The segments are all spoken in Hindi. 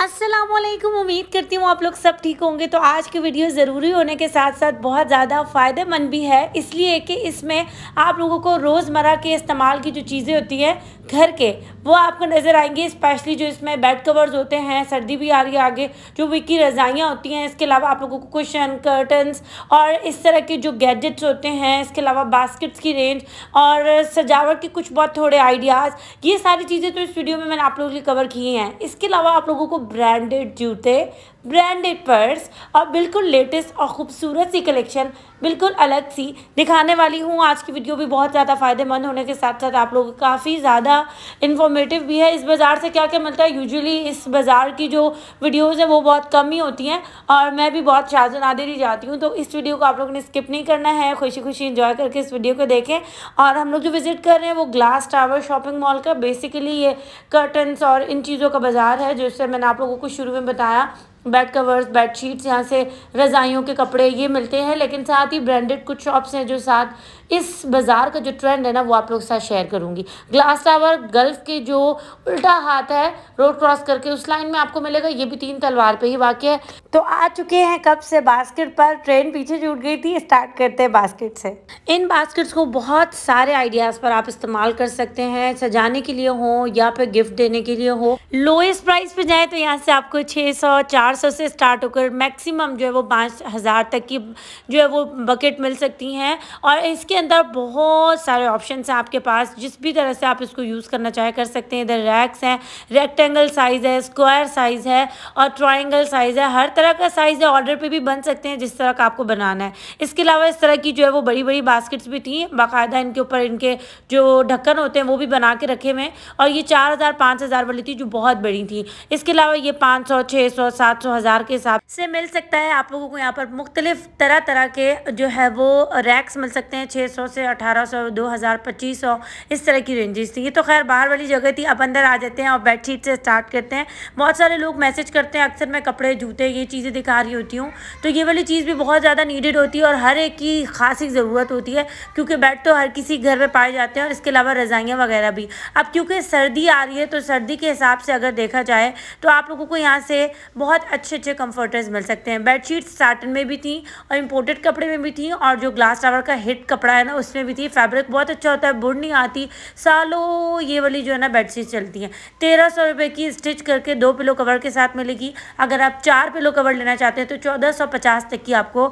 असलम उम्मीद करती हूँ आप लोग सब ठीक होंगे तो आज की वीडियो ज़रूरी होने के साथ साथ बहुत ज़्यादा फ़ायदेमंद भी है इसलिए कि इसमें आप लोगों को रोज़मर्रा के इस्तेमाल की जो चीज़ें होती हैं घर के वो आपको नज़र आएंगी स्पेशली जो इसमें बेड कवर्स होते हैं सर्दी भी आ रही है आगे जो विकी रज़ाइयाँ होती हैं इसके अलावा आप लोगों को कुशन कर्टन्स और इस तरह के जो गैजेट्स होते हैं इसके अलावा बास्केट्स की रेंज और सजावट के कुछ बहुत थोड़े आइडियाज़ ये सारी चीज़ें तो इस वीडियो में मैंने आप लोगों के लिए कवर किए हैं इसके अलावा आप लोगों को ब्रांडेड जूते ब्रांडेड पर्स और बिल्कुल लेटेस्ट और ख़ूबसूरत सी कलेक्शन बिल्कुल अलग सी दिखाने वाली हूँ आज की वीडियो भी बहुत ज़्यादा फ़ायदेमंद होने के साथ साथ आप लोग काफ़ी ज़्यादा इन्फॉर्मेटिव भी है इस बाज़ार से क्या क्या मिलता है यूजुअली इस बाज़ार की जो वीडियोज़ हैं वो बहुत कम ही होती हैं और मैं भी बहुत शाजा नादिर जाती हूँ तो इस वीडियो को आप लोगों ने स्किप नहीं करना है खुशी खुशी इन्जॉय करके इस वीडियो को देखें और हम लोग जो विज़िट कर रहे हैं वो ग्लास टावर शॉपिंग मॉल का बेसिकली ये कर्टन्स और इन चीज़ों का बाज़ार है जिससे मैंने आप लोगों को शुरू में बताया बेड कवर्स बेड शीट्स यहाँ से रज़ाइयों के कपड़े ये मिलते हैं लेकिन साथ ही ब्रांडेड कुछ शॉप्स हैं जो साथ इस बाज़ार का जो ट्रेंड है ना वो आप लोग के साथ शेयर करूंगी ग्लास टावर गल्फ के जो उल्टा हाथ है रोड क्रॉस करके उस लाइन में आपको मिलेगा ये भी तीन तलवार पे ही वाक्य है तो आ चुके हैं कब से बास्केट पर ट्रेन पीछे जुट गई थी स्टार्ट करते हैं बास्केट से इन बास्केट्स को बहुत सारे आइडियाज़ पर आप इस्तेमाल कर सकते हैं सजाने के लिए हो या फिर गिफ्ट देने के लिए हो लोएस्ट प्राइस पे जाए तो यहाँ से आपको 600 सौ से स्टार्ट होकर मैक्सिमम जो है वो पाँच हज़ार तक की जो है वो बकेट मिल सकती हैं और इसके अंदर बहुत सारे ऑप्शन हैं आपके पास जिस भी तरह से आप इसको यूज़ करना चाहे कर सकते हैं इधर रैक्स हैं रेक्टेंगल साइज़ है स्क्वायर साइज़ है और ट्राइंगल साइज़ है हर तरह का साइज़ है ऑर्डर पर भी बन सकते हैं जिस तरह का आपको बनाना है इसके अलावा इस तरह की जो है वो बड़ी बड़ी बास्केट्स भी थी बाकायदा इनके ऊपर इनके जो ढक्कन होते हैं वो भी बना के रखे हुए और ये चार हज़ार पाँच हज़ार वाली थी जो बहुत बड़ी थी इसके अलावा ये पाँच सौ छः सौ सात सौ हज़ार के हिसाब से मिल सकता है आप लोगों को यहाँ पर मुख्तलिफ तरह तरह के जो है वो रैक्स मिल सकते हैं छः सौ से अठारह सौ दो हज़ार पच्चीस सौ इस तरह की रेंजेस थी ये तो खैर बाहर वाली जगह थी अब अंदर आ जाते हैं और बेडशीट से स्टार्ट करते हैं बहुत सारे लोग मैसेज करते हैं अक्सर मैं कपड़े जूते ये चीज़ें दिखा रही होती हूँ तो ये वाली चीज़ भी बहुत ज़्यादा नीडेड होती है और हर एक की खासी ज़रूरत होती है क्योंकि बेड तो हर किसी घर में पाए जाते हैं और इसके अलावा रज़ाइयाँ वगैरह भी अब क्योंकि सर्दी आ रही है तो सर्दी के हिसाब से अगर देखा जाए तो आप लोगों को यहाँ से बहुत अच्छे अच्छे कम्फर्टर्स मिल सकते हैं बेडशीट साटन में भी थी और इम्पोर्टेड कपड़े में भी थी और जो ग्लास टावर का हिट कपड़ा है है ना उसमें भी थी फैब्रिक बहुत अच्छा होता है बुर नहीं आती सालों ये वाली जो है ना बेडशीट चलती हैं तेरह सौ रुपये की स्टिच करके दो पिलो कवर के साथ मिलेगी अगर आप चार पिलो कवर लेना चाहते हैं तो चौदह सौ पचास तक की आपको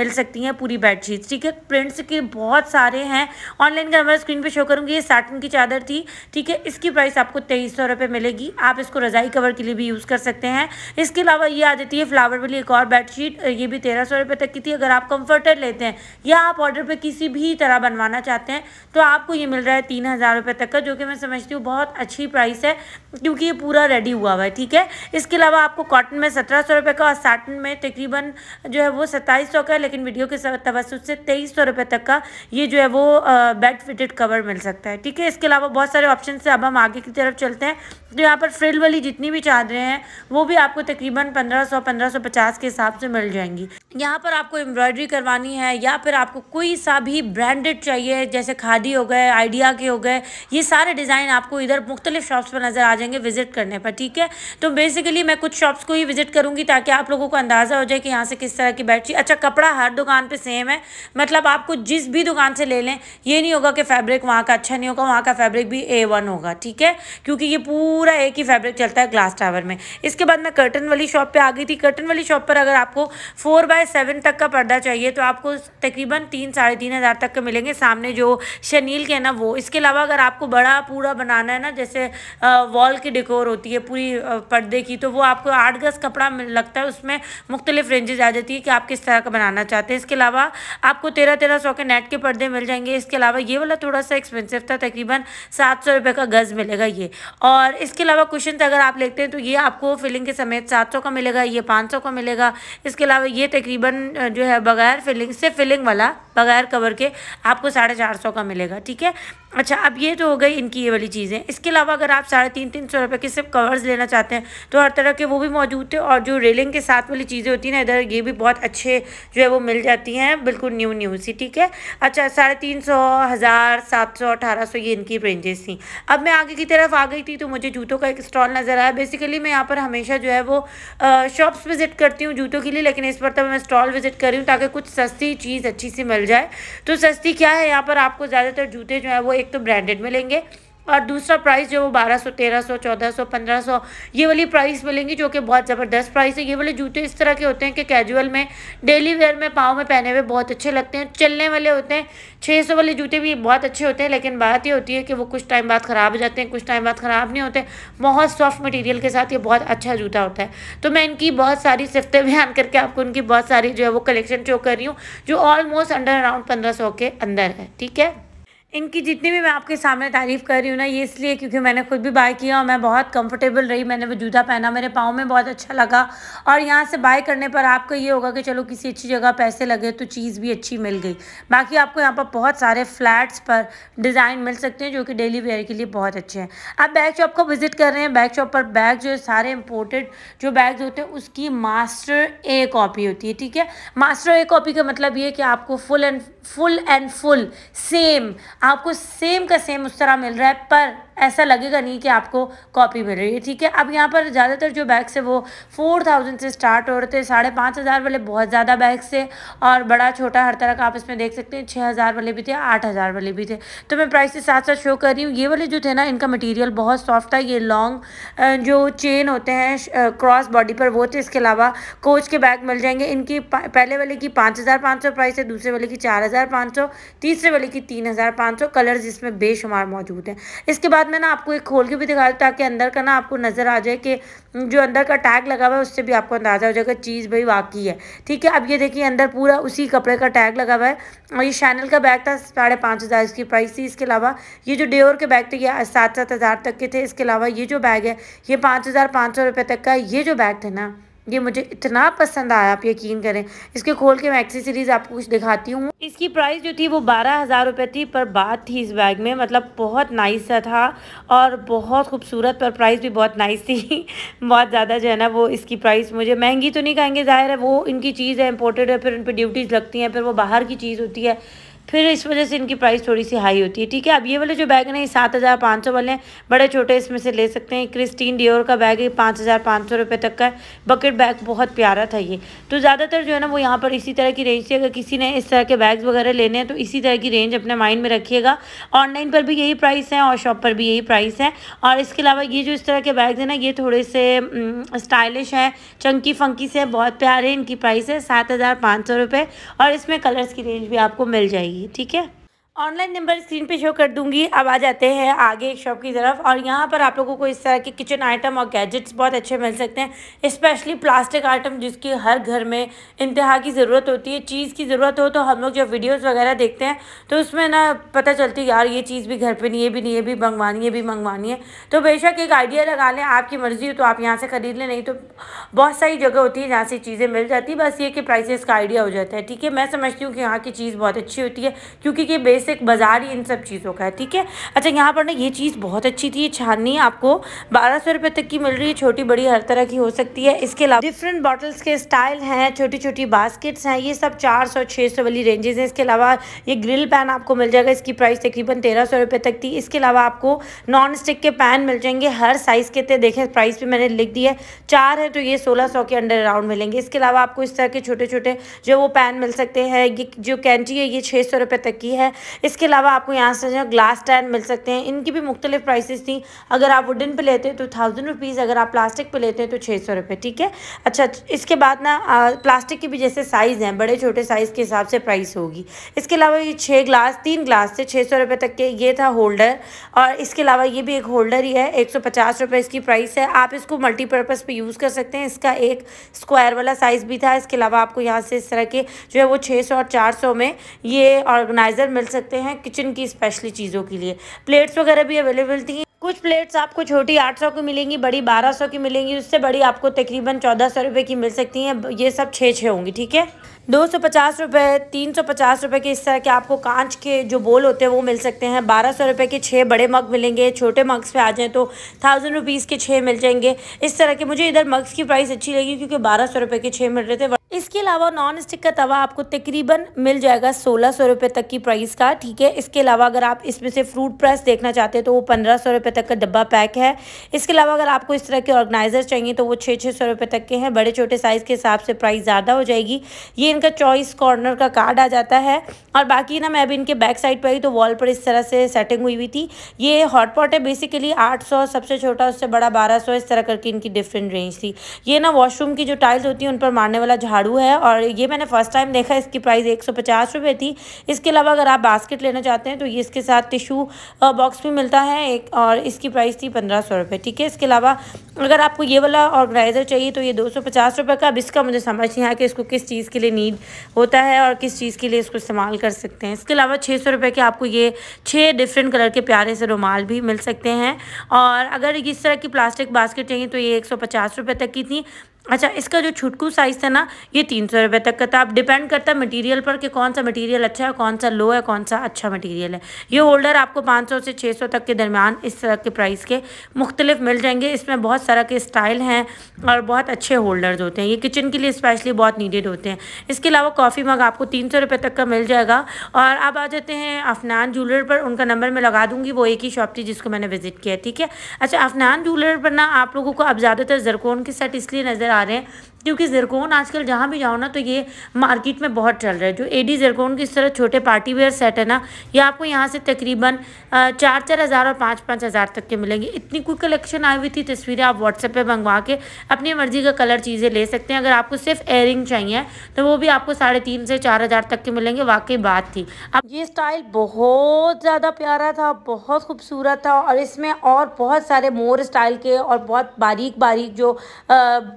मिल सकती हैं पूरी बेडशीट ठीक है प्रिंट्स के बहुत सारे हैं ऑनलाइन का मैं स्क्रीन पर शो करूँगी ये साटन की चादर थी ठीक है इसकी प्राइस आपको तेईस सौ रुपये मिलेगी आप इसको रज़ाई कवर के लिए भी यूज़ कर सकते हैं इसके अलावा ये आ जाती है फ्लावर वाली एक और बेडशीट ये भी तेरह सौ रुपये तक की थी अगर आप कंफर्टर लेते हैं या आप ऑर्डर पर किसी भी तरह बनवाना चाहते हैं तो आपको ये मिल रहा है तीन हज़ार रुपये तक का जो कि मैं समझती हूँ बहुत अच्छी प्राइस है क्योंकि ये पूरा रेडी हुआ हुआ है ठीक है इसके अलावा आपको कॉटन में सत्रह सौ रुपये का और साटन में तकरीबन जो है वो सत्ताईस सौ का है लेकिन वीडियो के तवसत से तेईस सौ रुपये तक का ये जो है वो बेड फिटेड कवर मिल सकता है ठीक है इसके अलावा बहुत सारे ऑप्शन से अब हम आगे की तरफ चलते हैं तो यहाँ पर फ्रिल वाली जितनी भी चादरें हैं वो भी आपको तकरीबन पंद्रह सौ पंद्रह सौ पचास के हिसाब से मिल जाएंगी यहाँ पर आपको एम्ब्रॉयडरी करवानी है या फिर आपको कोई सा भी ब्रांडेड चाहिए जैसे खादी हो गए आइडिया के हो गए ये सारे डिज़ाइन आपको इधर मुख्तलिफ शॉप्स पर नज़र आ जाएंगे विजिट करने पर ठीक है तो बेसिकली मैं कुछ शॉप्स को ही विजिट करूंगी ताकि आप लोगों को अंदाज़ा हो जाए कि यहाँ से किस तरह की बेडशीट अच्छा कपड़ा हर दुकान पर सेम है मतलब आपको जिस भी दुकान से ले लें ये नहीं होगा कि फैब्रिक वहाँ का अच्छा नहीं होगा वहाँ का फैब्रिक भी ए होगा ठीक है क्योंकि ये पूरा एक ही फैब्रिक चलता है ग्लास टावर में इसके बाद मैं कर्टन वाली शॉप पर आ गई थी कर्टन वाली शॉप पर अगर आपको फोर बाय सेवन तक का पर्दा चाहिए तो आपको तकरीबन तीन साढ़े तीन हज़ार तक के मिलेंगे सामने जो शनील के है ना वो इसके अलावा अगर आपको बड़ा पूरा बनाना है ना जैसे वॉल वॉल की डिकोर होती है पूरी पर्दे की तो वो आपको आठ गज कपड़ा लगता है उसमें मुख्तलिफ रेंजेज आ जाती है कि आप किस तरह का बनाना चाहते हैं इसके अलावा आपको तेरह तेरह सौ के नेट के पर्दे मिल जाएंगे इसके अलावा ये वाला थोड़ा सा एक्सपेंसिव था तकरीबन सात सौ रुपये का गज़ मिलेगा ये और इसके अलावा क्वेश्चन अगर आप लेते हैं तो ये आपको फिलिंग के समेत सात सौ का मिलेगा ये पाँच सौ का मिलेगा इसके अलावा ये तकरीबन जो है बगैर फिलिंग से फिलिंग वाला बगैर कवर के आपको साढ़े चार सौ का मिलेगा ठीक है अच्छा अब ये तो हो गई इनकी ये वाली चीज़ें इसके अलावा अगर आप साढ़े तीन तीन सौ रुपये के सिर्फ कवर्स लेना चाहते हैं तो हर तरह के वो भी मौजूद थे और जो रेलिंग के साथ वाली चीज़ें होती हैं ना इधर ये भी बहुत अच्छे जो है वो मिल जाती हैं बिल्कुल न्यू न्यू सी ठीक है अच्छा साढ़े तीन सौ हज़ार सात सौ अठारह सौ ये इनकी रेंजेस थी अब मैं आगे की तरफ आ गई थी तो मुझे जूतों का एक स्टॉल नज़र आया बेसिकली मैं यहाँ पर हमेशा जो है वो शॉप्स विज़िट करती हूँ जूतों के लिए लेकिन इस पर तब तो मैं स्टॉल विज़िट कर रही हूँ ताकि कुछ सस्ती चीज़ अच्छी सी मिल जाए तो सस्ती क्या है यहाँ पर आपको ज़्यादातर जूते जो है वो एक तो ब्रांडेड मिलेंगे और दूसरा प्राइस जो वो बारह सौ तेरह सौ चौदह सौ पंद्रह सौ ये वाली प्राइस मिलेंगी जो कि बहुत ज़बरदस्त प्राइस है ये वाले जूते इस तरह के होते हैं कि कैजुअल में डेली वेयर में पाँव में पहने हुए बहुत अच्छे लगते हैं चलने वाले होते हैं छः सौ वाले जूते भी बहुत अच्छे होते हैं लेकिन बात ये होती है कि वो कुछ टाइम बाद ख़राब हो जाते हैं कुछ टाइम बाद ख़राब नहीं होते बहुत सॉफ्ट मटीरियल के साथ ये बहुत अच्छा जूता होता है तो मैं इनकी बहुत सारी सिफ्तें बयान करके आपको उनकी बहुत सारी जो है वो कलेक्शन शो कर रही हूँ जो ऑलमोस्ट अंडर अराउंड पंद्रह के अंदर है ठीक है इनकी जितनी भी मैं आपके सामने तारीफ़ कर रही हूँ ना ये इसलिए क्योंकि मैंने खुद भी बाय किया और मैं बहुत कंफर्टेबल रही मैंने वो जूता पहना मेरे पाँव में बहुत अच्छा लगा और यहाँ से बाय करने पर आपको ये होगा कि चलो किसी अच्छी जगह पैसे लगे तो चीज़ भी अच्छी मिल गई बाकी आपको यहाँ पर बहुत सारे फ्लैट्स पर डिज़ाइन मिल सकते हैं जो कि डेली वेयर के लिए बहुत अच्छे हैं आप बैग शॉप को विज़िट कर रहे हैं बैग शॉप पर बैग जो है सारे इम्पोर्टेड जो बैग्स होते हैं उसकी मास्टर ए कापी होती है ठीक है मास्टर ए कापी का मतलब ये कि आपको full and full and full same आपको सेम का सेम उस तरह मिल रहा है पर ऐसा लगेगा नहीं कि आपको कॉपी मिल रही है ठीक है अब यहाँ पर ज़्यादातर जो बैग्स है वो फोर थाउजेंड से स्टार्ट हो रहे थे साढ़े पाँच हज़ार वाले बहुत ज़्यादा बैग्स थे और बड़ा छोटा हर तरह का आप इसमें देख सकते हैं छः हज़ार वाले भी थे आठ हज़ार वाले भी थे तो मैं प्राइस के साथ साथ शो कर रही हूँ ये वाले जो थे ना इनका मटीरियल बहुत सॉफ्ट था ये लॉन्ग जो चेन होते हैं क्रॉस बॉडी पर वो थे इसके अलावा कोच के बैग मिल जाएंगे इनकी पहले वाले की पाँच हज़ार पाँच सौ प्राइस है दूसरे वाले की चार हज़ार पाँच सौ तीसरे वाले की तीन हज़ार पाँच सौ कलर्स इसमें बेशुमार मौजूद हैं इसके बाद में ना आपको एक खोल के भी दिखा ताकि अंदर का ना आपको नज़र आ जाए कि जो अंदर का टैग लगा हुआ है उससे भी आपको अंदाज़ा हो जाएगा चीज़ भाई वाकई है ठीक है अब ये देखिए अंदर पूरा उसी कपड़े का टैग लगा हुआ है और ये शैनल का बैग था साढ़े पाँच हज़ार इसकी प्राइस थी इसके अलावा ये जो डेवर के बैग थे ये सात सात हज़ार तक के थे इसके अलावा ये जो बैग है ये पाँच हज़ार पाँच सौ रुपये तक का ये जो बैग थे ना ये मुझे इतना पसंद आया आप यकीन करें इसके खोल के मैं एक्सेसरीज़ आपको कुछ दिखाती हूँ इसकी प्राइस जो थी वो बारह हज़ार रुपये थी पर बात थी इस बैग में मतलब बहुत नाइस सा था और बहुत खूबसूरत पर प्राइस भी बहुत नाइस थी बहुत ज़्यादा जो है ना वो इसकी प्राइस मुझे महंगी तो नहीं कहेंगे ज़ाहिर है वो इनकी चीज़ है इंपोर्टेड है फिर उन पर ड्यूटीज़ लगती हैं फिर वो बाहर की चीज़ होती है फिर इस वजह से इनकी प्राइस थोड़ी सी हाई होती है ठीक है अब ये वाले जो बैग हैं ये सात हज़ार पाँच सौ वाले हैं बड़े छोटे इसमें से ले सकते हैं क्रिस्टीन डियोर का बैग है पाँच हज़ार पाँच सौ रुपये तक का है बकेट बैग बहुत प्यारा था ये तो ज़्यादातर जो है ना वो यहाँ पर इसी तरह की रेंज से अगर किसी ने इस तरह के बैग्स वगैरह लेने हैं तो इसी तरह की रेंज अपने माइंड में रखिएगा ऑनलाइन पर भी यही प्राइस है और शॉप पर भी यही प्राइस है और इसके अलावा ये जो इस तरह के बैग्स हैं ना ये थोड़े से स्टाइलिश हैं चंकी फंकी से बहुत प्यारे इनकी प्राइस है सात हज़ार पाँच सौ रुपये और इसमें कलर्स की रेंज भी आपको मिल जाएगी ठीक है ऑनलाइन नंबर स्क्रीन पे शो कर दूंगी अब आ जाते हैं आगे एक शॉप की तरफ और यहाँ पर आप लोगों को इस तरह के किचन आइटम और गैजेट्स बहुत अच्छे मिल सकते हैं स्पेशली प्लास्टिक आइटम जिसकी हर घर में इंतहा की ज़रूरत होती है चीज़ की ज़रूरत हो तो हम लोग जब वीडियोस वगैरह देखते हैं तो उसमें ना पता चलती है यार ये चीज़ भी घर पर नहीं है भी नहीं है भी मंगवानी है भी मंगवानी है तो बेशक एक आइडिया लगा लें आपकी मर्ज़ी हो तो आप यहाँ से ख़रीद लें नहीं तो बहुत सारी जगह होती है जहाँ से चीज़ें मिल जाती है बस ये कि प्राइसेस का आइडिया हो जाता है ठीक है मैं समझती हूँ कि यहाँ की चीज़ बहुत अच्छी होती है क्योंकि ये बेसिक बाज़ार ही इन सब चीज़ों का है ठीक है अच्छा यहाँ पर ना ये चीज़ बहुत अच्छी थी ये छाननी आपको बारह सौ रुपये तक की मिल रही है छोटी बड़ी हर तरह की हो सकती है इसके अलावा डिफरेंट बॉटल्स के स्टाइल हैं छोटी छोटी बास्केट्स हैं ये सब चार सौ छः सौ वाली रेंजेस हैं इसके अलावा ये ग्रिल पैन आपको मिल जाएगा इसकी प्राइस तकरीबन तेरह सौ रुपये तक थी इसके अलावा आपको नॉन स्टिक के पैन मिल जाएंगे हर साइज़ के थे देखें प्राइस भी मैंने लिख दी है चार है तो ये सोलह सौ के अंडर अराउंड मिलेंगे इसके अलावा आपको इस तरह के छोटे छोटे जो वो पैन मिल सकते हैं ये जो कैंची है ये छः सौ रुपये तक की है इसके अलावा आपको यहाँ से जो ग्लास टायर मिल सकते हैं इनकी भी मुख्तलिफ प्राइसेस थी अगर आप वुडन पे लेते हैं तो थाउजेंड रुपीज़ अगर आप प्लास्टिक पे लेते हैं तो छः सौ रुपये ठीक है अच्छा इसके बाद ना प्लास्टिक के भी जैसे साइज़ हैं बड़े छोटे साइज़ के हिसाब से प्राइस होगी इसके अलावा ये छः ग्लास तीन ग्लास से छः सौ रुपये तक के ये था होल्डर और इसके अलावा ये भी एक होल्डर ही है एक सौ पचास रुपये इसकी प्राइस है आप इसको मल्टीपर्पज़ पर यूज़ कर सकते हैं इसका एक स्क्वायर वाला साइज़ भी था इसके अलावा आपको यहाँ से इस तरह के जो है वो छः सौ और चार सौ में ये ऑर्गेनाइज़र मिल सकते सकते हैं किचन की स्पेशली चीज़ों के लिए प्लेट्स वगैरह भी अवेलेबल थी कुछ प्लेट्स आपको छोटी 800 की मिलेंगी बड़ी 1200 की मिलेंगी उससे बड़ी आपको तकरीबन 1400 रुपए की मिल सकती हैं ये सब छः छः होंगी ठीक है दो सौ पचास रुपए तीन सौ पचास के इस तरह के आपको कांच के जो बोल होते हैं वो मिल सकते हैं बारह सौ के छः बड़े मग मिलेंगे छोटे मग्स पे आ जाएँ तो थाउजेंड रुपीज़ के छः मिल जाएंगे इस तरह के मुझे इधर मग्स की प्राइस अच्छी लगी क्योंकि बारह सौ के छः मिल रहे थे इसके अलावा नॉन स्टिक का तवा आपको तकरीबन मिल जाएगा सोलह सौ रुपये तक की प्राइस का ठीक है इसके अलावा अगर आप इसमें से फ्रूट प्रेस देखना चाहते हैं तो वो पंद्रह सौ रुपये तक का डब्बा पैक है इसके अलावा अगर आपको इस तरह के ऑर्गेनाइज़र चाहिए तो वो छः छः सौ रुपये तक के हैं बड़े छोटे साइज़ के हिसाब से प्राइस ज़्यादा हो जाएगी ये इनका चॉइस कॉर्नर का कार्ड आ जाता है और बाकी ना मैं अभी इनके बैक साइड पर आई तो वॉल पर इस तरह से सेटिंग हुई हुई थी ये हॉटपॉट है बेसिकली आठ सौ सबसे छोटा उससे बड़ा बारह सौ इस तरह करके इनकी डिफरेंट रेंज थी ये ना वॉशरूम की जो टाइल्स होती हैं उन पर मारने वाला झाड़ू है और ये मैंने फर्स्ट टाइम देखा इसकी प्राइस एक सौ थी इसके अलावा अगर आप बास्केट लेना चाहते हैं तो ये इसके साथ टिशू बॉक्स भी मिलता है एक और इसकी प्राइस थी पंद्रह सौ रुपये ठीक है इसके अलावा अगर आपको ये वाला ऑर्गेनाइज़र चाहिए तो ये दो सौ पचास रुपये का अब इसका मुझे समझ नहीं आया कि इसको किस चीज़ के लिए नीड होता है और किस चीज़ के लिए इसको इस्तेमाल कर सकते हैं इसके अलावा छः सौ रुपये के आपको ये छः डिफरेंट कलर के प्यारे से रुमाल भी मिल सकते हैं और अगर इस तरह की प्लास्टिक बास्केट चाहिए तो ये एक सौ पचास रुपये तक की थी अच्छा इसका जो छुटकू साइज़ था ना ये तीन सौ रुपये तक का था अब डिपेंड करता है मटेरियल पर कि कौन सा मटेरियल अच्छा है कौन सा लो है कौन सा अच्छा मटेरियल है ये होल्डर आपको पाँच सौ से छः सौ तक के दरमियान इस तरह के प्राइस के मुख्तलिफ मिल जाएंगे इसमें बहुत सारा के स्टाइल हैं और बहुत अच्छे होल्डर्स होते हैं ये किचन के लिए स्पेशली बहुत नीडेड होते हैं इसके अलावा कॉफ़ी मग आपको तीन सौ रुपये तक का मिल जाएगा और आप आ जाते हैं अफनान जूलर पर उनका नंबर मैं लगा दूँगी वो एक ही शॉप थी जिसको मैंने विज़िट किया ठीक है अच्छा अफनान जूलर पर ना आप लोगों को अब ज़्यादातर जरकोन के सेट इसलिए नज़र आ रहे हैं क्योंकि जरकोन आजकल जहाँ भी जाओ ना तो ये मार्केट में बहुत चल रहा है जो एडी जरकोन की इस तरह छोटे पार्टी वेयर सेट है ना ये आपको यहाँ से तकरीबन चार चार हज़ार और पाँच पाँच हज़ार तक के मिलेंगे इतनी कोई कलेक्शन आई हुई थी तस्वीरें आप व्हाट्सएप पे मंगवा के अपनी मर्ज़ी का कलर चीज़ें ले सकते हैं अगर आपको सिर्फ एयरिंग चाहिए तो वो भी आपको साढ़े तीन से चार हज़ार तक के मिलेंगे वाकई बात थी अब ये स्टाइल बहुत ज़्यादा प्यारा था बहुत खूबसूरत था और इसमें और बहुत सारे मोर स्टाइल के और बहुत बारीक बारीक जो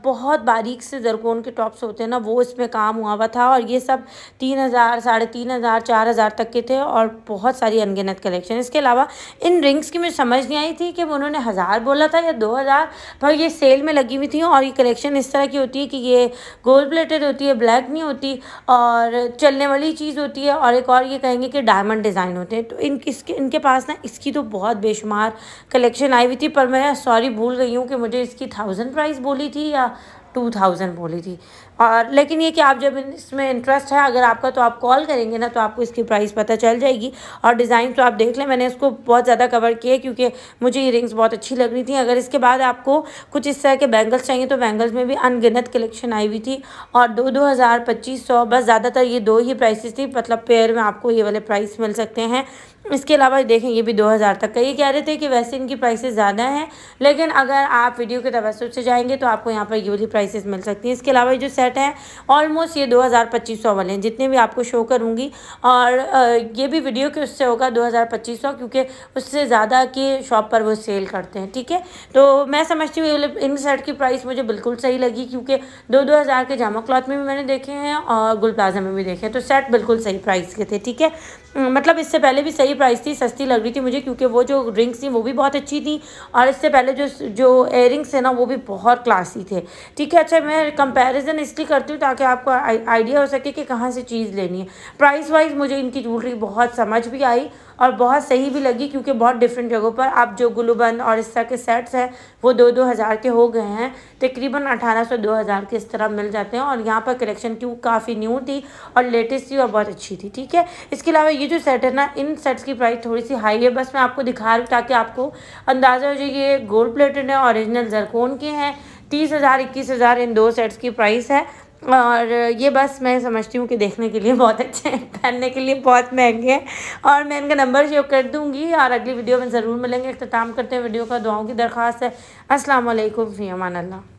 बहुत बारीक से जरकोन के टॉप्स होते हैं ना वो इसमें काम हुआ हुआ था और ये सब तीन हज़ार साढ़े तीन हज़ार चार हज़ार तक के थे और बहुत सारी अनगिनत कलेक्शन इसके अलावा इन रिंग्स की मुझे समझ नहीं आई थी कि उन्होंने हज़ार बोला था या दो हज़ार पर ये सेल में लगी हुई थी और ये कलेक्शन इस तरह की होती है कि ये गोल्ड प्लेटेड होती है ब्लैक नहीं होती और चलने वाली चीज़ होती है और एक और ये कहेंगे कि डायमंड डिज़ाइन होते हैं तो इन किसके इनके पास ना इसकी तो बहुत बेशुमार कलेक्शन आई हुई थी पर मैं सॉरी भूल गई हूँ कि मुझे इसकी थाउजेंड प्राइस बोली थी या टू थाउजेंड बोली थी और लेकिन ये कि आप जब इसमें इंटरेस्ट है अगर आपका तो आप कॉल करेंगे ना तो आपको इसकी प्राइस पता चल जाएगी और डिज़ाइन तो आप देख लें मैंने इसको बहुत ज़्यादा कवर किया क्योंकि मुझे ये रिंग्स बहुत अच्छी लग रही थी अगर इसके बाद आपको कुछ इस तरह के बैंगल्स चाहिए तो बैंगल्स में भी अनगिनत कलेक्शन आई हुई थी और दो दो हज़ार पच्चीस सौ बस ज़्यादातर ये दो ही प्राइसेस थी मतलब पेयर में आपको ये वाले प्राइस मिल सकते हैं इसके अलावा देखें ये भी 2000 तक का ये कह रहे थे कि वैसे इनकी प्राइसेस ज़्यादा हैं लेकिन अगर आप वीडियो के तवसुर से जाएंगे तो आपको यहाँ पर ये वाली प्राइसेस मिल सकती हैं इसके अलावा ये जो सेट है ऑलमोस्ट ये 2000-2500 वाले हैं जितने भी आपको शो करूँगी और ये भी वीडियो के उससे होगा दो क्योंकि उससे ज़्यादा के शॉप पर वो सेल करते हैं ठीक है तो मैं समझती हूँ इन सेट की प्राइस मुझे बिल्कुल सही लगी क्योंकि दो दो हज़ार के जामा क्लॉथ में भी मैंने देखे हैं और गुल प्लाजा में भी देखे हैं तो सेट बिल्कुल सही प्राइस के थे ठीक है मतलब इससे पहले भी सही सही प्राइस थी सस्ती लग रही थी मुझे क्योंकि वो जो रिंग्स थी वो भी बहुत अच्छी थी और इससे पहले जो जो एयरिंग्स है ना वो भी बहुत क्लासी थे ठीक है अच्छा मैं कंपैरिजन इसलिए करती हूँ ताकि आपको आइडिया हो सके कि कहाँ से चीज़ लेनी है प्राइस वाइज मुझे इनकी ज्वेलरी बहुत समझ भी आई और बहुत सही भी लगी क्योंकि बहुत डिफरेंट जगहों पर आप जो गुलूबंद और इस तरह के सेट्स हैं वो दो दो हज़ार के हो गए हैं तकरीबन अठारह सौ दो हज़ार के इस तरह मिल जाते हैं और यहाँ पर कलेक्शन क्यों काफ़ी न्यू थी और लेटेस्ट थी और बहुत अच्छी थी ठीक है इसके अलावा ये जो सेट है ना इन सेट्स की प्राइस थोड़ी सी हाई है बस मैं आपको दिखा रही हूँ ताकि आपको अंदाज़ा हो जाए ये गोल्ड प्लेटेड है औरिजिनल जरकोन के हैं तीस हज़ार इक्कीस हज़ार इन दो सेट्स की प्राइस है और ये बस मैं समझती हूँ कि देखने के लिए बहुत अच्छे हैं पहनने के लिए बहुत महंगे हैं और मैं इनका नंबर शेयर कर दूँगी और अगली वीडियो में ज़रूर मिलेंगे अख्ताम करते हैं वीडियो का दुआओं की दरख्वास्त है अस्सलाम फ़ी अमान अल्लाह